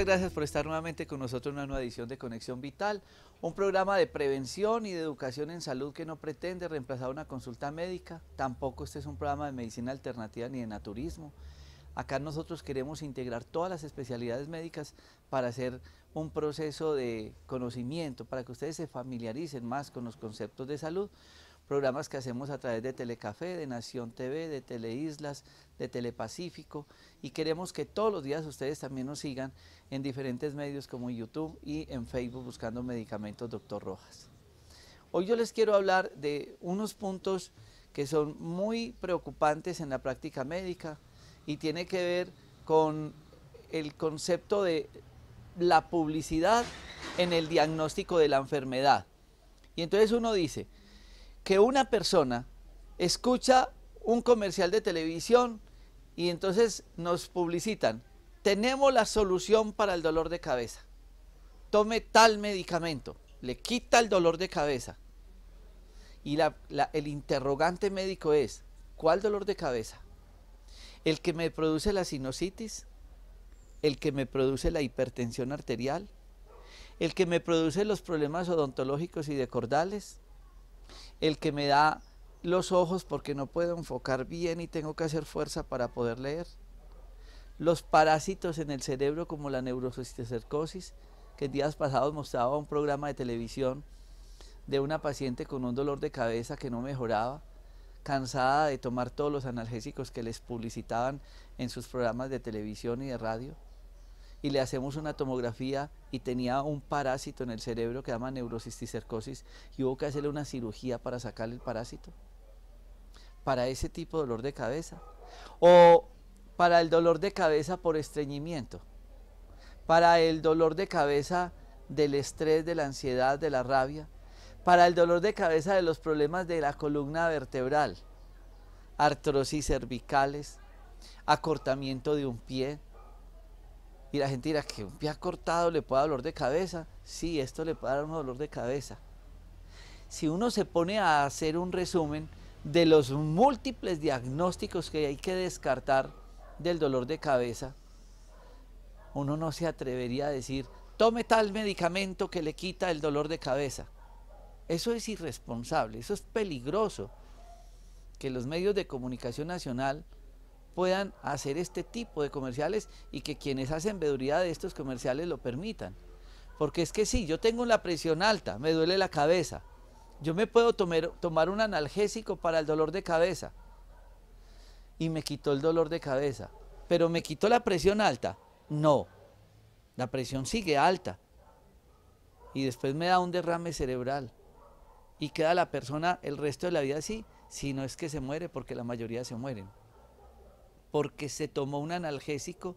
Muchas gracias por estar nuevamente con nosotros en una nueva edición de Conexión Vital, un programa de prevención y de educación en salud que no pretende reemplazar una consulta médica, tampoco este es un programa de medicina alternativa ni de naturismo. Acá nosotros queremos integrar todas las especialidades médicas para hacer un proceso de conocimiento, para que ustedes se familiaricen más con los conceptos de salud programas que hacemos a través de Telecafé, de Nación TV, de Teleislas, de Telepacífico y queremos que todos los días ustedes también nos sigan en diferentes medios como YouTube y en Facebook buscando medicamentos Doctor Rojas. Hoy yo les quiero hablar de unos puntos que son muy preocupantes en la práctica médica y tiene que ver con el concepto de la publicidad en el diagnóstico de la enfermedad. Y entonces uno dice, que una persona escucha un comercial de televisión y entonces nos publicitan, tenemos la solución para el dolor de cabeza, tome tal medicamento, le quita el dolor de cabeza. Y el interrogante médico es, ¿cuál dolor de cabeza? ¿El que me produce la sinusitis? ¿El que me produce la hipertensión arterial? ¿El que me produce los problemas odontológicos y de cordales? el que me da los ojos porque no puedo enfocar bien y tengo que hacer fuerza para poder leer. Los parásitos en el cerebro como la neurocisticercosis que días pasados mostraba un programa de televisión de una paciente con un dolor de cabeza que no mejoraba, cansada de tomar todos los analgésicos que les publicitaban en sus programas de televisión y de radio y le hacemos una tomografía y tenía un parásito en el cerebro que llama neurocisticercosis y hubo que hacerle una cirugía para sacarle el parásito. Para ese tipo de dolor de cabeza. O para el dolor de cabeza por estreñimiento. Para el dolor de cabeza del estrés, de la ansiedad, de la rabia. Para el dolor de cabeza de los problemas de la columna vertebral. Artrosis cervicales, acortamiento de un pie, y la gente dirá que un pie cortado le puede dar dolor de cabeza. Sí, esto le puede dar un dolor de cabeza. Si uno se pone a hacer un resumen de los múltiples diagnósticos que hay que descartar del dolor de cabeza, uno no se atrevería a decir, tome tal medicamento que le quita el dolor de cabeza. Eso es irresponsable, eso es peligroso. Que los medios de comunicación nacional puedan hacer este tipo de comerciales y que quienes hacen veduría de estos comerciales lo permitan. Porque es que sí, yo tengo la presión alta, me duele la cabeza, yo me puedo tomar, tomar un analgésico para el dolor de cabeza y me quitó el dolor de cabeza, pero me quitó la presión alta. No, la presión sigue alta y después me da un derrame cerebral y queda la persona el resto de la vida así, si no es que se muere, porque la mayoría se mueren porque se tomó un analgésico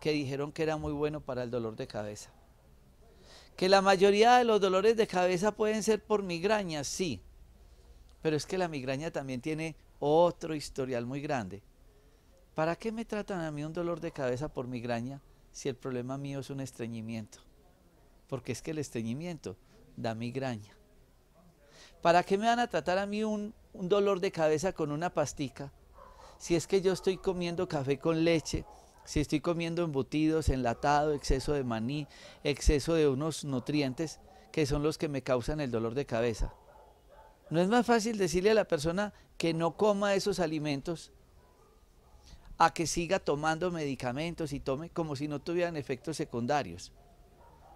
que dijeron que era muy bueno para el dolor de cabeza. Que la mayoría de los dolores de cabeza pueden ser por migraña, sí, pero es que la migraña también tiene otro historial muy grande. ¿Para qué me tratan a mí un dolor de cabeza por migraña si el problema mío es un estreñimiento? Porque es que el estreñimiento da migraña. ¿Para qué me van a tratar a mí un, dolor de cabeza con una pastica si es que yo estoy comiendo café con leche, si estoy comiendo embutidos, enlatado, exceso de maní, exceso de unos nutrientes que son los que me causan el dolor de cabeza. ¿No es más fácil decirle a la persona que no coma esos alimentos a que siga tomando medicamentos y tome como si no tuvieran efectos secundarios?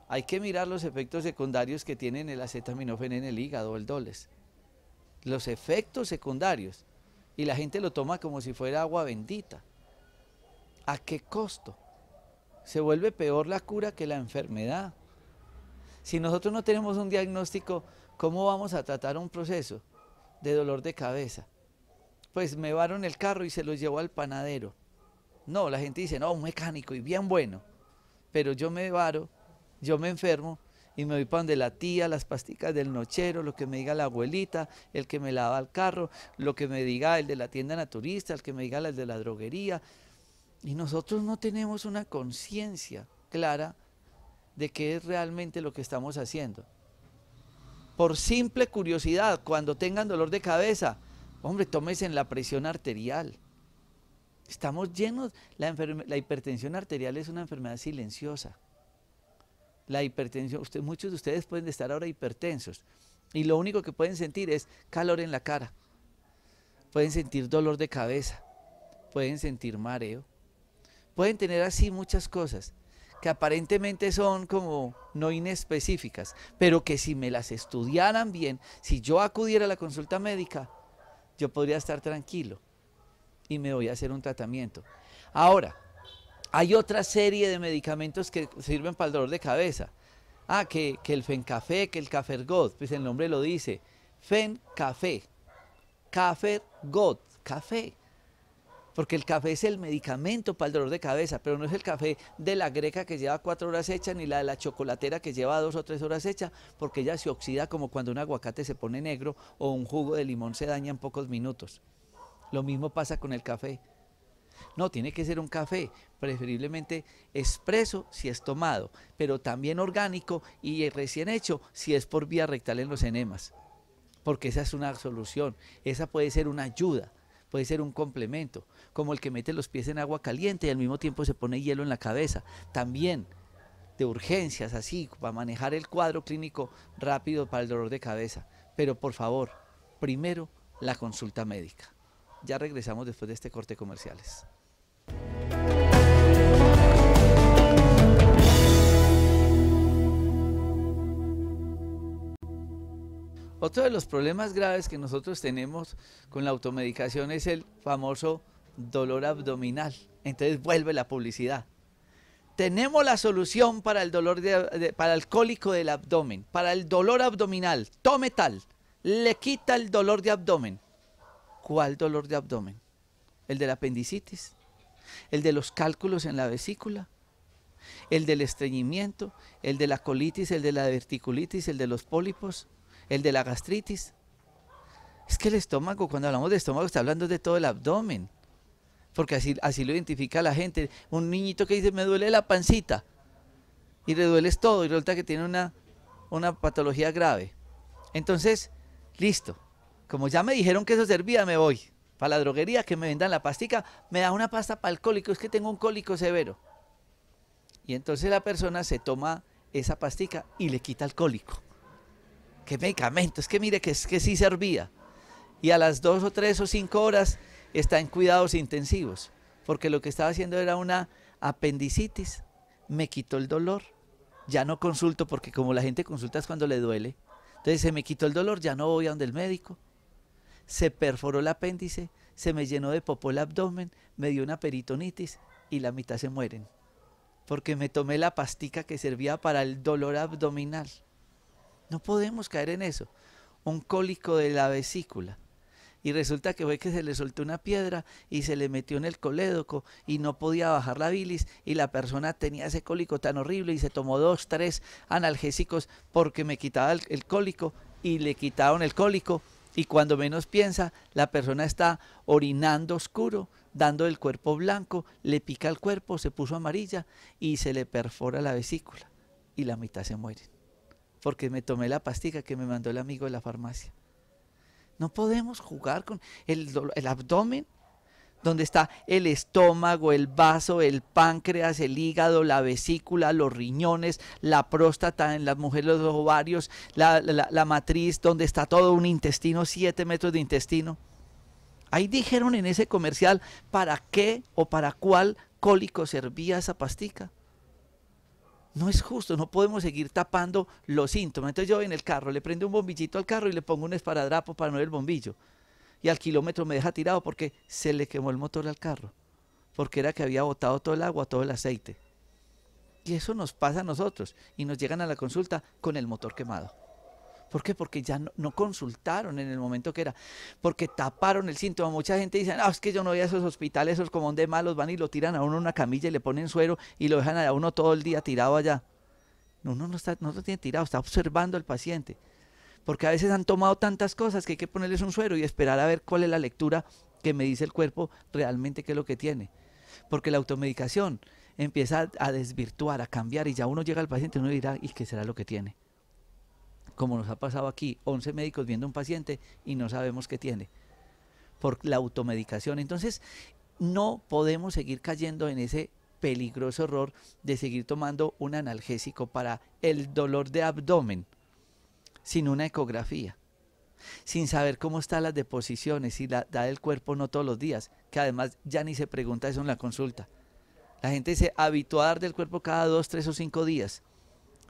Hay que mirar los efectos secundarios que tienen el acetaminofén en el hígado, el doles. Los efectos secundarios y la gente lo toma como si fuera agua bendita. ¿A qué costo? Se vuelve peor la cura que la enfermedad. Si nosotros no tenemos un diagnóstico, ¿cómo vamos a tratar un proceso de dolor de cabeza? Pues me varon el carro y se lo llevó al panadero. No, la gente dice, no, un mecánico y bien bueno. Pero yo me varo, yo me enfermo y me voy para donde la tía, las pasticas del nochero, lo que me diga la abuelita, el que me lava el carro, lo que me diga el de la tienda naturista, el que me diga el de la droguería. Y nosotros no tenemos una conciencia clara de qué es realmente lo que estamos haciendo. Por simple curiosidad, cuando tengan dolor de cabeza, hombre, tómese en la presión arterial. Estamos llenos, la hipertensión arterial es una enfermedad silenciosa la hipertensión, usted, muchos de ustedes pueden estar ahora hipertensos y lo único que pueden sentir es calor en la cara, pueden sentir dolor de cabeza, pueden sentir mareo, pueden tener así muchas cosas que aparentemente son como no inespecíficas, pero que si me las estudiaran bien, si yo acudiera a la consulta médica, yo podría estar tranquilo y me voy a hacer un tratamiento. Ahora, hay otra serie de medicamentos que sirven para el dolor de cabeza. Ah, que, que el fencafé, que el cafergot, pues el nombre lo dice. Fencafé, cafergot, café. Porque el café es el medicamento para el dolor de cabeza, pero no es el café de la greca que lleva cuatro horas hecha, ni la de la chocolatera que lleva dos o tres horas hecha, porque ella se oxida como cuando un aguacate se pone negro o un jugo de limón se daña en pocos minutos. Lo mismo pasa con el café. No, tiene que ser un café, preferiblemente expreso si es tomado, pero también orgánico y recién hecho si es por vía rectal en los enemas. Porque esa es una solución, esa puede ser una ayuda, puede ser un complemento, como el que mete los pies en agua caliente y al mismo tiempo se pone hielo en la cabeza. También de urgencias, así, para manejar el cuadro clínico rápido para el dolor de cabeza. Pero por favor, primero la consulta médica. Ya regresamos después de este corte comerciales. Otro de los problemas graves que nosotros tenemos con la automedicación es el famoso dolor abdominal. Entonces vuelve la publicidad. Tenemos la solución para el dolor de, para el cólico del abdomen, para el dolor abdominal. Tome tal, le quita el dolor de abdomen. ¿Cuál dolor de abdomen? ¿El de la apendicitis? ¿El de los cálculos en la vesícula? ¿El del estreñimiento? ¿El de la colitis? ¿El de la verticulitis? ¿El de los pólipos? el de la gastritis. Es que el estómago, cuando hablamos de estómago, está hablando de todo el abdomen. Porque así, así lo identifica la gente. Un niñito que dice, me duele la pancita. Y le duele todo. Y resulta que tiene una, una patología grave. Entonces, listo. Como ya me dijeron que eso servía, me voy. Para la droguería, que me vendan la pastica. Me da una pasta para el cólico. Es que tengo un cólico severo. Y entonces la persona se toma esa pastica y le quita el cólico qué medicamento, es que mire que, es que sí servía. Y a las dos o tres o cinco horas está en cuidados intensivos, porque lo que estaba haciendo era una apendicitis, me quitó el dolor, ya no consulto, porque como la gente consulta es cuando le duele, entonces se me quitó el dolor, ya no voy a donde el médico, se perforó el apéndice, se me llenó de popó el abdomen, me dio una peritonitis y la mitad se mueren, porque me tomé la pastica que servía para el dolor abdominal. No podemos caer en eso. Un cólico de la vesícula. Y resulta que fue que se le soltó una piedra y se le metió en el colédoco y no podía bajar la bilis y la persona tenía ese cólico tan horrible y se tomó dos, tres analgésicos porque me quitaba el, cólico y le quitaron el cólico y cuando menos piensa, la persona está orinando oscuro, dando el cuerpo blanco, le pica el cuerpo, se puso amarilla y se le perfora la vesícula y la mitad se muere porque me tomé la pastica que me mandó el amigo de la farmacia. No podemos jugar con el, abdomen, donde está el estómago, el vaso, el páncreas, el hígado, la vesícula, los riñones, la próstata, en las mujeres los ovarios, la, matriz, donde está todo un intestino, siete metros de intestino. Ahí dijeron en ese comercial para qué o para cuál cólico servía esa pastica no es justo, no podemos seguir tapando los síntomas. Entonces yo voy en el carro, le prendo un bombillito al carro y le pongo un esparadrapo para no ver el bombillo. Y al kilómetro me deja tirado porque se le quemó el motor al carro. Porque era que había botado todo el agua, todo el aceite. Y eso nos pasa a nosotros. Y nos llegan a la consulta con el motor quemado. ¿Por qué? Porque ya no, consultaron en el momento que era, porque taparon el síntoma. Mucha gente dice, no, ah, es que yo no voy a esos hospitales, esos como de malos, van y lo tiran a uno en una camilla y le ponen suero y lo dejan a uno todo el día tirado allá. Uno no, está, no lo tiene tirado, está observando al paciente. Porque a veces han tomado tantas cosas que hay que ponerles un suero y esperar a ver cuál es la lectura que me dice el cuerpo realmente qué es lo que tiene. Porque la automedicación empieza a desvirtuar, a cambiar y ya uno llega al paciente y uno dirá, ¿y qué será lo que tiene? como nos ha pasado aquí, 11 médicos viendo un paciente y no sabemos qué tiene, por la automedicación. Entonces, no podemos seguir cayendo en ese peligroso error de seguir tomando un analgésico para el dolor de abdomen sin una ecografía, sin saber cómo están las deposiciones y la da del cuerpo no todos los días, que además ya ni se pregunta eso en la consulta. La gente se habituar a del cuerpo cada dos, tres o cinco días,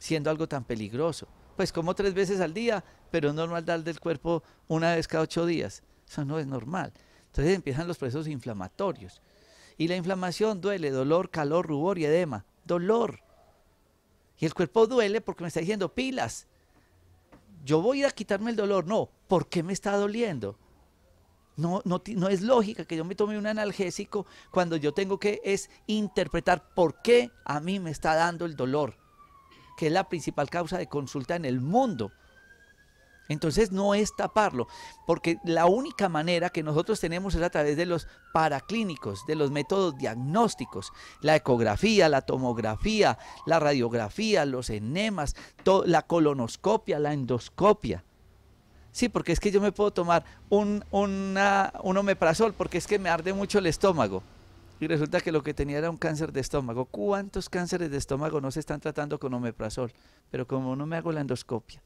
siendo algo tan peligroso pues como tres veces al día, pero es normal dar del cuerpo una vez cada ocho días. Eso no es normal. Entonces empiezan los procesos inflamatorios. Y la inflamación duele, dolor, calor, rubor y edema. Dolor. Y el cuerpo duele porque me está diciendo pilas. Yo voy a, quitarme el dolor. No, ¿por qué me está doliendo? No, no, es lógica que yo me tome un analgésico cuando yo tengo que es interpretar por qué a mí me está dando el dolor que es la principal causa de consulta en el mundo. Entonces no es taparlo, porque la única manera que nosotros tenemos es a través de los paraclínicos, de los métodos diagnósticos, la ecografía, la tomografía, la radiografía, los enemas, la colonoscopia, la endoscopia. Sí, porque es que yo me puedo tomar un, una, un omeprazol porque es que me arde mucho el estómago y resulta que lo que tenía era un cáncer de estómago. ¿Cuántos cánceres de estómago no se están tratando con omeprazol? Pero como no me hago la endoscopia,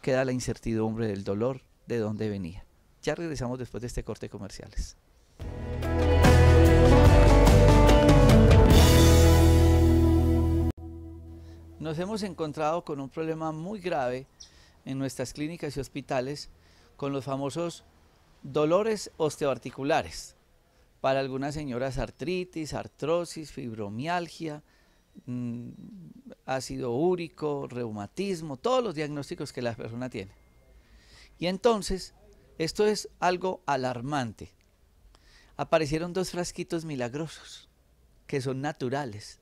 queda la incertidumbre del dolor de dónde venía. Ya regresamos después de este corte comerciales. Nos hemos encontrado con un problema muy grave en nuestras clínicas y hospitales con los famosos dolores osteoarticulares para algunas señoras artritis, artrosis, fibromialgia, mm, ácido úrico, reumatismo, todos los diagnósticos que la persona tiene. Y entonces, esto es algo alarmante. Aparecieron dos frasquitos milagrosos, que son naturales.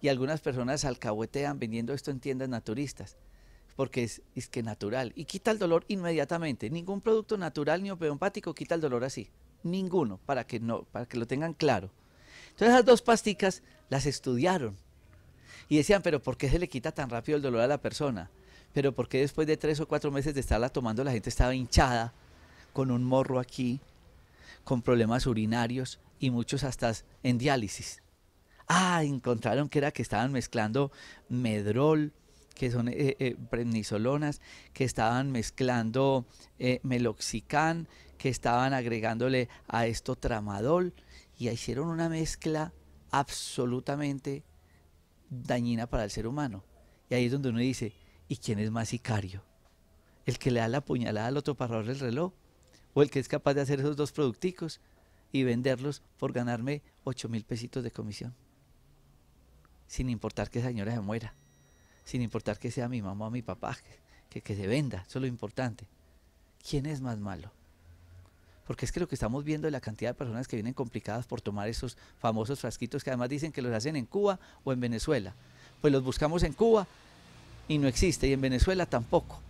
Y algunas personas alcahuetean vendiendo esto en tiendas naturistas, porque es, es que natural. Y quita el dolor inmediatamente. Ningún producto natural ni homeopático quita el dolor así ninguno, para que, no, para que lo tengan claro. Entonces esas dos pasticas las estudiaron y decían, pero ¿por qué se le quita tan rápido el dolor a la persona? Pero ¿por qué después de tres o cuatro meses de estarla tomando la gente estaba hinchada, con un morro aquí, con problemas urinarios y muchos hasta en diálisis? Ah, encontraron que era que estaban mezclando medrol, que son eh, eh prednisolonas, que estaban mezclando eh, meloxicán, que estaban agregándole a esto tramadol y hicieron una mezcla absolutamente dañina para el ser humano. Y ahí es donde uno dice, ¿y quién es más sicario? ¿El que le da la puñalada al otro para robarle el reloj? ¿O el que es capaz de hacer esos dos producticos y venderlos por ganarme 8 mil pesitos de comisión? Sin importar que esa señora se muera, sin importar que sea mi mamá o mi papá, que, que, que se venda, eso es lo importante. ¿Quién es más malo? porque es que lo que estamos viendo es la cantidad de personas que vienen complicadas por tomar esos famosos frasquitos que además dicen que los hacen en Cuba o en Venezuela. Pues los buscamos en Cuba y no existe, y en Venezuela tampoco.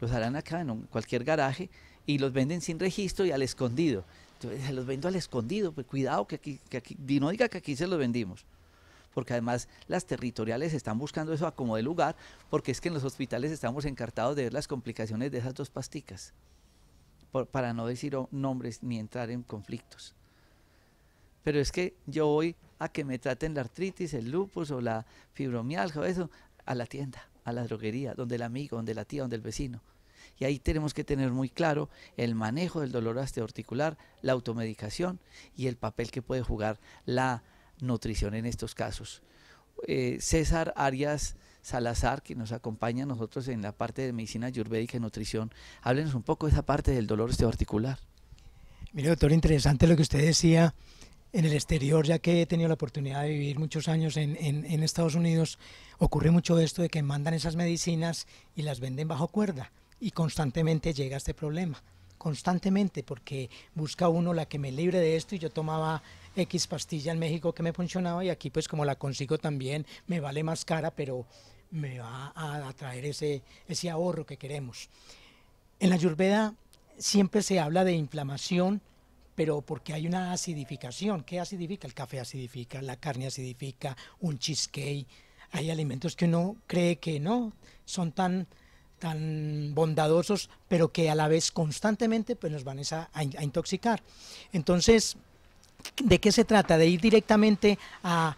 Los harán acá en cualquier garaje y los venden sin registro y al escondido. Entonces, los vendo al escondido, pues cuidado que aquí, que aquí, no diga que aquí se los vendimos porque además las territoriales están buscando eso a como de lugar, porque es que en los hospitales estamos encartados de ver las complicaciones de esas dos pasticas para no decir nombres ni entrar en conflictos. Pero es que yo voy a que me traten la artritis, el lupus o la fibromialgia o eso, a la tienda, a la droguería, donde el amigo, donde la tía, donde el vecino. Y ahí tenemos que tener muy claro el manejo del dolor osteoarticular, la automedicación y el papel que puede jugar la nutrición en estos casos. Eh, César Arias Salazar, que nos acompaña a nosotros en la parte de medicina ayurvédica y nutrición. Háblenos un poco de esa parte del dolor osteoarticular. Mire, doctor, interesante lo que usted decía en el exterior, ya que he tenido la oportunidad de vivir muchos años en, en Estados Unidos, ocurre mucho esto de que mandan esas medicinas y las venden bajo cuerda y constantemente llega este problema constantemente porque busca uno la que me libre de esto y yo tomaba X pastilla en México que me funcionaba y aquí pues como la consigo también me vale más cara, pero me va a, atraer ese, ese ahorro que queremos. En la Ayurveda siempre se habla de inflamación, pero porque hay una acidificación. ¿Qué acidifica? El café acidifica, la carne acidifica, un cheesecake. Hay alimentos que uno cree que no, son tan, tan bondadosos, pero que a la vez constantemente pues, nos van a, a intoxicar. Entonces, ¿De qué se trata? De ir directamente a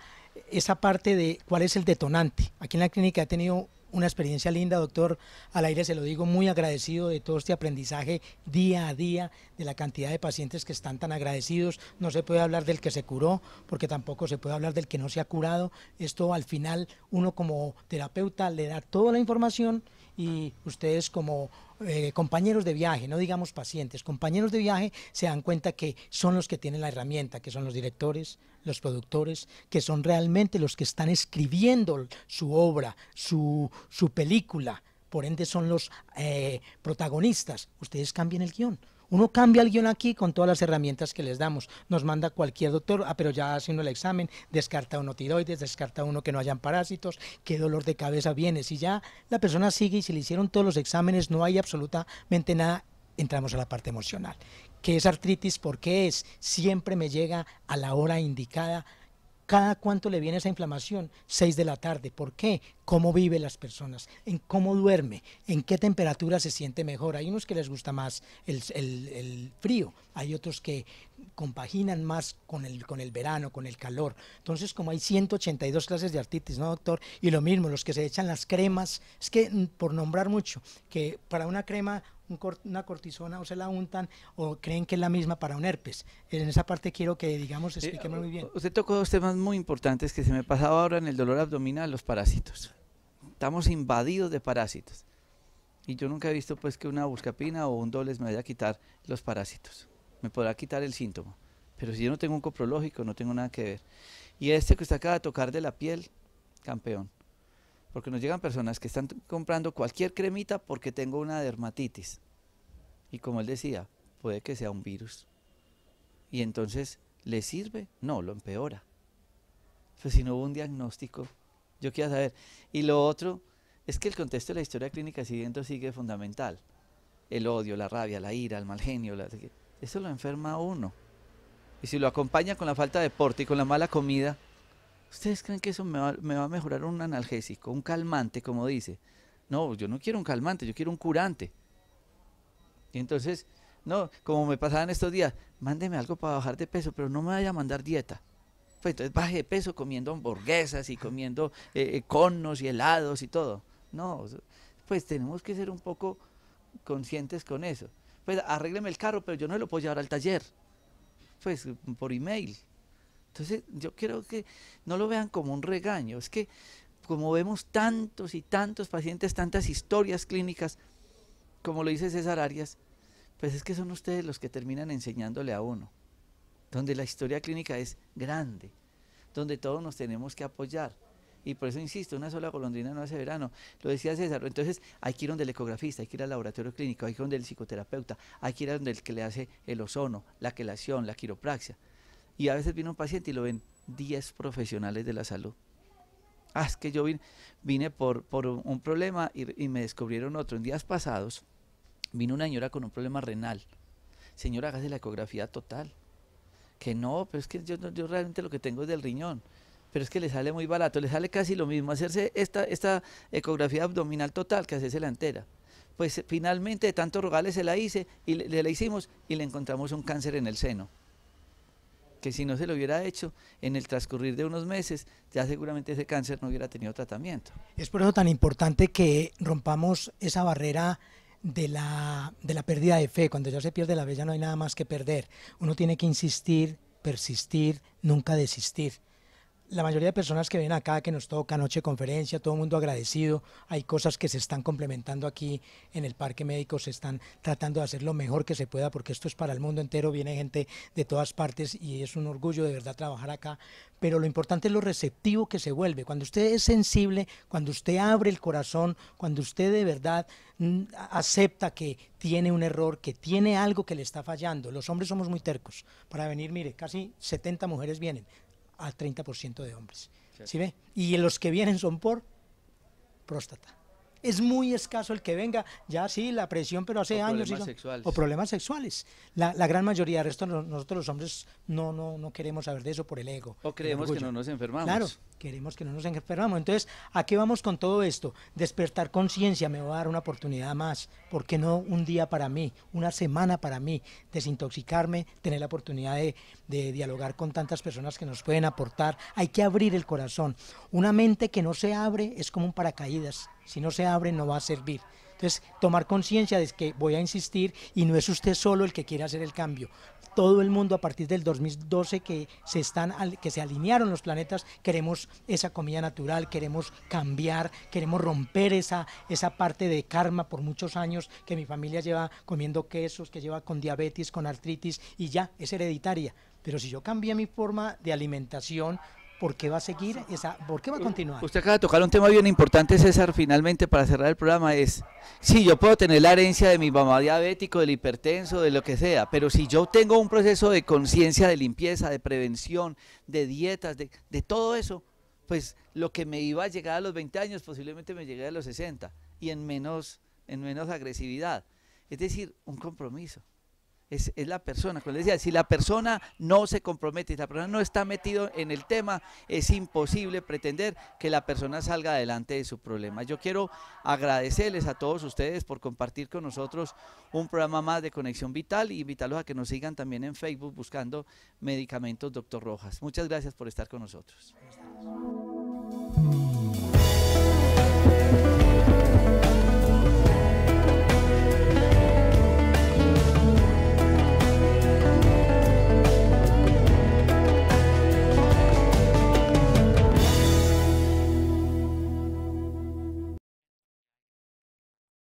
esa parte de cuál es el detonante. Aquí en la clínica he tenido una experiencia linda, doctor. Al aire se lo digo, muy agradecido de todo este aprendizaje día a día, de la cantidad de pacientes que están tan agradecidos. No se puede hablar del que se curó, porque tampoco se puede hablar del que no se ha curado. Esto al final uno como terapeuta le da toda la información y ustedes como eh, compañeros de viaje, no digamos pacientes, compañeros de viaje se dan cuenta que son los que tienen la herramienta, que son los directores, los productores, que son realmente los que están escribiendo su obra, su, su película, por ende son los eh, protagonistas. Ustedes cambian el guión, uno cambia el guión aquí con todas las herramientas que les damos. Nos manda cualquier doctor, ah, pero ya haciendo el examen, descarta uno tiroides, descarta uno que no hayan parásitos, qué dolor de cabeza viene. Si ya la persona sigue y se le hicieron todos los exámenes, no hay absolutamente nada, entramos a la parte emocional. ¿Qué es artritis? ¿Por qué es? Siempre me llega a la hora indicada ¿Cada cuánto le viene esa inflamación? 6 de la tarde. ¿Por qué? ¿Cómo vive las personas? ¿En cómo duerme? ¿En qué temperatura se siente mejor? Hay unos que les gusta más el, frío, hay otros que compaginan más con el, con el verano, con el calor. Entonces, como hay 182 clases de artritis, ¿no, doctor? Y lo mismo, los que se echan las cremas, es que mm, por nombrar mucho, que para una crema una cortisona o se la untan o creen que es la misma para un herpes. En esa parte quiero que, digamos, expliquemos muy bien. Usted tocó dos temas muy importantes que se me pasaba ahora en el dolor abdominal, los parásitos. Estamos invadidos de parásitos. Y yo nunca he visto pues que una buscapina o un dobles me vaya a quitar los parásitos. Me podrá quitar el síntoma. Pero si yo no tengo un coprológico, no tengo nada que ver. Y este que usted acaba de tocar de la piel, campeón porque nos llegan personas que están comprando cualquier cremita porque tengo una dermatitis. Y como él decía, puede que sea un virus. Y entonces, ¿le sirve? No, lo empeora. Pues si no hubo un diagnóstico, yo quiero saber. Y lo otro es que el contexto de la historia clínica siguiente sigue fundamental. El odio, la rabia, la ira, el mal genio, eso lo enferma uno. Y si lo acompaña con la falta de deporte y con la mala comida, ¿Ustedes creen que eso me va, a mejorar un analgésico, un calmante, como dice? No, yo no quiero un calmante, yo quiero un curante. Y entonces, no, como me pasaban estos días, mándeme algo para bajar de peso, pero no me vaya a mandar dieta. Pues entonces baje de peso comiendo hamburguesas y comiendo eh, eh, conos y helados y todo. No, pues tenemos que ser un poco conscientes con eso. Pues arrégleme el carro, pero yo no lo puedo llevar al taller. Pues por email. Entonces yo creo que no lo vean como un regaño, es que como vemos tantos y tantos pacientes, tantas historias clínicas, como lo dice César Arias, pues es que son ustedes los que terminan enseñándole a uno, donde la historia clínica es grande, donde todos nos tenemos que apoyar. Y por eso insisto, una sola golondrina no hace verano. Lo decía César. Entonces hay que ir donde el ecografista, hay que ir al laboratorio clínico, hay que ir donde el psicoterapeuta, hay que ir donde el que le hace el ozono, la quelación, la quiropraxia. Y a veces viene un paciente y lo ven 10 profesionales de la salud. Ah, es que yo vine, por, un problema y, me descubrieron otro. En días pasados vino una señora con un problema renal. Señora, hágase la ecografía total. Que no, pero es que yo, realmente lo que tengo es del riñón pero es que le sale muy barato, le sale casi lo mismo hacerse esta, esta ecografía abdominal total que hacerse la entera. Pues eh, finalmente de tanto rogales se la hice y le, le, la hicimos y le encontramos un cáncer en el seno que si no se lo hubiera hecho, en el transcurrir de unos meses, ya seguramente ese cáncer no hubiera tenido tratamiento. Es por eso tan importante que rompamos esa barrera de la, de pérdida de fe. Cuando ya se pierde la fe, ya no hay nada más que perder. Uno tiene que insistir, persistir, nunca desistir la mayoría de personas que vienen acá, que nos toca noche conferencia, todo el mundo agradecido. Hay cosas que se están complementando aquí en el Parque Médico, se están tratando de hacer lo mejor que se pueda, porque esto es para el mundo entero, viene gente de todas partes y es un orgullo de verdad trabajar acá. Pero lo importante es lo receptivo que se vuelve. Cuando usted es sensible, cuando usted abre el corazón, cuando usted de verdad mm, acepta que tiene un error, que tiene algo que le está fallando. Los hombres somos muy tercos. Para venir, mire, casi 70 mujeres vienen al 30% de hombres. ¿Sí ve? Y los que vienen son por próstata es muy escaso el que venga, ya sí, la presión, pero hace años... Problemas o problemas sexuales. La, gran mayoría, de resto nosotros los hombres no, no, no queremos saber de eso por el ego. O creemos que no nos enfermamos. Claro, queremos que no nos enfermamos. Entonces, ¿a qué vamos con todo esto? Despertar conciencia me va a dar una oportunidad más. ¿Por qué no un día para mí, una semana para mí? Desintoxicarme, tener la oportunidad de, de dialogar con tantas personas que nos pueden aportar. Hay que abrir el corazón. Una mente que no se abre es como un paracaídas si no se abre, no va a servir. Entonces, tomar conciencia de que voy a insistir y no es usted solo el que quiere hacer el cambio. Todo el mundo a partir del 2012 que se están que se alinearon los planetas, queremos esa comida natural, queremos cambiar, queremos romper esa esa parte de karma por muchos años que mi familia lleva comiendo quesos, que lleva con diabetes, con artritis y ya es hereditaria. Pero si yo cambié mi forma de alimentación, por qué va a seguir, esa, por qué va a eh, continuar. Usted acaba de tocar un tema bien importante, César, finalmente para cerrar el programa, es, sí, yo puedo tener la herencia de mi mamá diabético, del hipertenso, de lo que sea, pero si yo tengo un proceso de conciencia, de limpieza, de prevención, de dietas, de, de todo eso, pues lo que me iba a llegar a los 20 años posiblemente me llegue a los 60 y en menos, en menos agresividad. Es decir, un compromiso. Es, la persona. Como les decía, si la persona no se compromete, si la persona no está metido en el tema, es imposible pretender que la persona salga adelante de su problema. Yo quiero agradecerles a todos ustedes por compartir con nosotros un programa más de Conexión Vital y e invitarlos a que nos sigan también en Facebook buscando medicamentos Doctor Rojas. Muchas gracias por estar con nosotros.